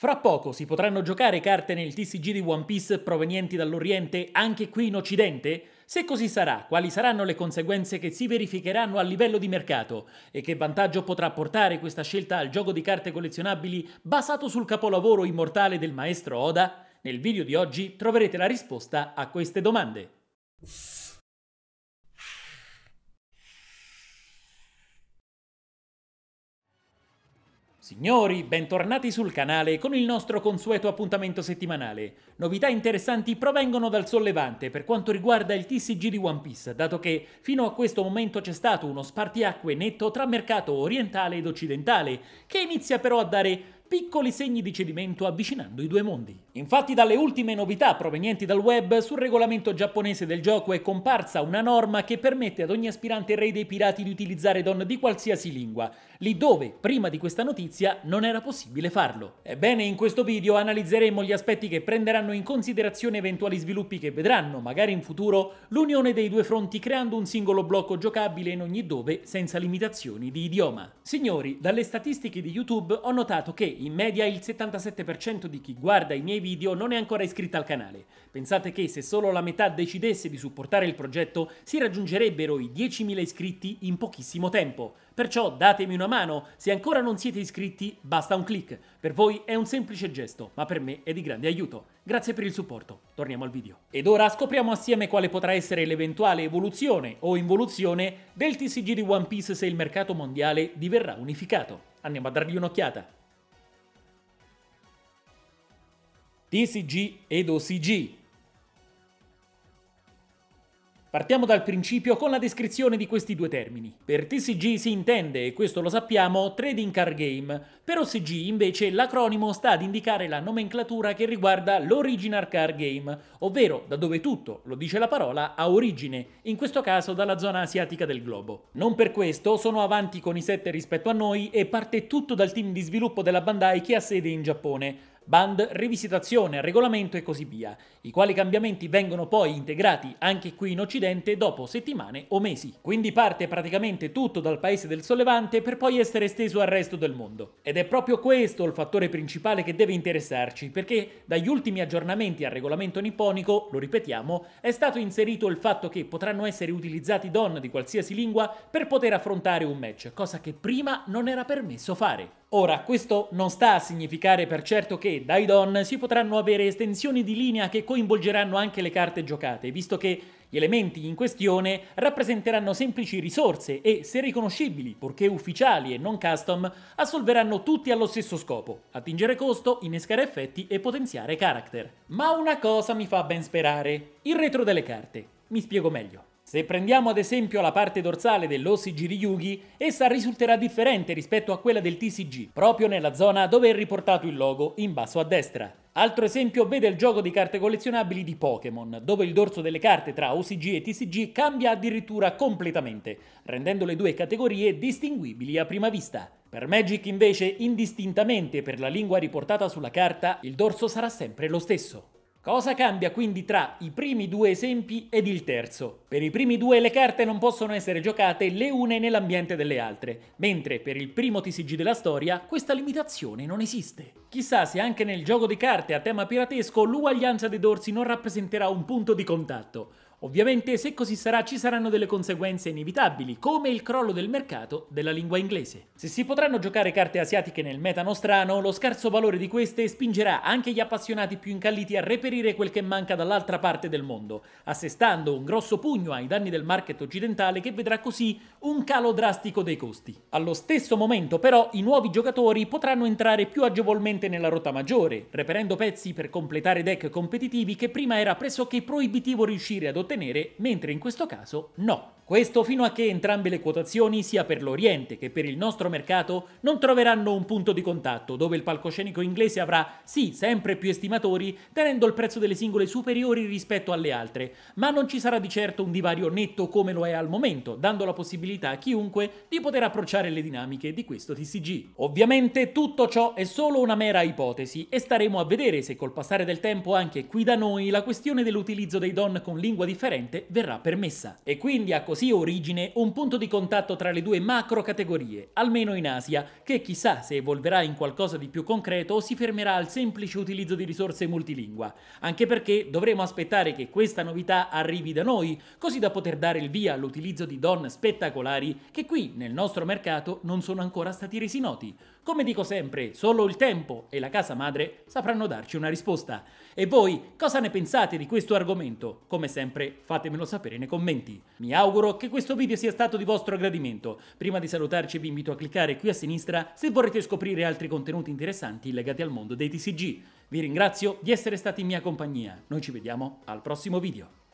Fra poco si potranno giocare carte nel TCG di One Piece provenienti dall'Oriente anche qui in Occidente? Se così sarà, quali saranno le conseguenze che si verificheranno a livello di mercato e che vantaggio potrà portare questa scelta al gioco di carte collezionabili basato sul capolavoro immortale del maestro Oda? Nel video di oggi troverete la risposta a queste domande. Signori, bentornati sul canale con il nostro consueto appuntamento settimanale. Novità interessanti provengono dal sollevante per quanto riguarda il TCG di One Piece, dato che fino a questo momento c'è stato uno spartiacque netto tra mercato orientale ed occidentale, che inizia però a dare piccoli segni di cedimento avvicinando i due mondi. Infatti dalle ultime novità provenienti dal web, sul regolamento giapponese del gioco è comparsa una norma che permette ad ogni aspirante re dei pirati di utilizzare donne di qualsiasi lingua, lì dove, prima di questa notizia, non era possibile farlo. Ebbene, in questo video analizzeremo gli aspetti che prenderanno in considerazione eventuali sviluppi che vedranno, magari in futuro, l'unione dei due fronti creando un singolo blocco giocabile in ogni dove senza limitazioni di idioma. Signori, dalle statistiche di YouTube ho notato che in media il 77% di chi guarda i miei video non è ancora iscritto al canale. Pensate che se solo la metà decidesse di supportare il progetto si raggiungerebbero i 10.000 iscritti in pochissimo tempo. Perciò datemi una mano, se ancora non siete iscritti basta un clic. Per voi è un semplice gesto, ma per me è di grande aiuto. Grazie per il supporto, torniamo al video. Ed ora scopriamo assieme quale potrà essere l'eventuale evoluzione o involuzione del TCG di One Piece se il mercato mondiale diverrà unificato. Andiamo a dargli un'occhiata. TCG ed OCG. Partiamo dal principio con la descrizione di questi due termini. Per TCG si intende, e questo lo sappiamo, Trading Card Game. Per OCG invece l'acronimo sta ad indicare la nomenclatura che riguarda l'Original Card Game, ovvero da dove tutto, lo dice la parola, ha origine, in questo caso dalla zona asiatica del globo. Non per questo sono avanti con i 7 rispetto a noi e parte tutto dal team di sviluppo della Bandai che ha sede in Giappone, band rivisitazione, regolamento e così via, i quali cambiamenti vengono poi integrati anche qui in Occidente dopo settimane o mesi. Quindi parte praticamente tutto dal paese del sollevante per poi essere esteso al resto del mondo. Ed è proprio questo il fattore principale che deve interessarci, perché dagli ultimi aggiornamenti al regolamento nipponico, lo ripetiamo, è stato inserito il fatto che potranno essere utilizzati don di qualsiasi lingua per poter affrontare un match, cosa che prima non era permesso fare. Ora, questo non sta a significare per certo che che dai Don si potranno avere estensioni di linea che coinvolgeranno anche le carte giocate, visto che gli elementi in questione rappresenteranno semplici risorse e, se riconoscibili, purché ufficiali e non custom, assolveranno tutti allo stesso scopo, attingere costo, innescare effetti e potenziare character. Ma una cosa mi fa ben sperare, il retro delle carte. Mi spiego meglio. Se prendiamo ad esempio la parte dorsale dell'OCG di Yugi, essa risulterà differente rispetto a quella del TCG, proprio nella zona dove è riportato il logo, in basso a destra. Altro esempio vede il gioco di carte collezionabili di Pokémon, dove il dorso delle carte tra OCG e TCG cambia addirittura completamente, rendendo le due categorie distinguibili a prima vista. Per Magic invece, indistintamente per la lingua riportata sulla carta, il dorso sarà sempre lo stesso. Cosa cambia quindi tra i primi due esempi ed il terzo? Per i primi due le carte non possono essere giocate le une nell'ambiente delle altre, mentre per il primo TCG della storia questa limitazione non esiste. Chissà se anche nel gioco di carte a tema piratesco l'uguaglianza dei dorsi non rappresenterà un punto di contatto, Ovviamente se così sarà ci saranno delle conseguenze inevitabili, come il crollo del mercato della lingua inglese. Se si potranno giocare carte asiatiche nel meta nostrano, lo scarso valore di queste spingerà anche gli appassionati più incalliti a reperire quel che manca dall'altra parte del mondo, assestando un grosso pugno ai danni del market occidentale che vedrà così un calo drastico dei costi. Allo stesso momento però i nuovi giocatori potranno entrare più agevolmente nella rotta maggiore, reperendo pezzi per completare deck competitivi che prima era pressoché proibitivo riuscire ad ottenere ottenere, mentre in questo caso no. Questo fino a che entrambe le quotazioni, sia per l'Oriente che per il nostro mercato, non troveranno un punto di contatto, dove il palcoscenico inglese avrà, sì, sempre più estimatori, tenendo il prezzo delle singole superiori rispetto alle altre, ma non ci sarà di certo un divario netto come lo è al momento, dando la possibilità a chiunque di poter approcciare le dinamiche di questo TCG. Ovviamente tutto ciò è solo una mera ipotesi e staremo a vedere se col passare del tempo anche qui da noi la questione dell'utilizzo dei don con lingua di differente verrà permessa. E quindi ha così origine un punto di contatto tra le due macro categorie, almeno in Asia, che chissà se evolverà in qualcosa di più concreto o si fermerà al semplice utilizzo di risorse multilingua, anche perché dovremo aspettare che questa novità arrivi da noi, così da poter dare il via all'utilizzo di don spettacolari che qui nel nostro mercato non sono ancora stati resi noti. Come dico sempre, solo il tempo e la casa madre sapranno darci una risposta. E voi cosa ne pensate di questo argomento? Come sempre fatemelo sapere nei commenti. Mi auguro che questo video sia stato di vostro gradimento. Prima di salutarci vi invito a cliccare qui a sinistra se vorrete scoprire altri contenuti interessanti legati al mondo dei TCG. Vi ringrazio di essere stati in mia compagnia. Noi ci vediamo al prossimo video.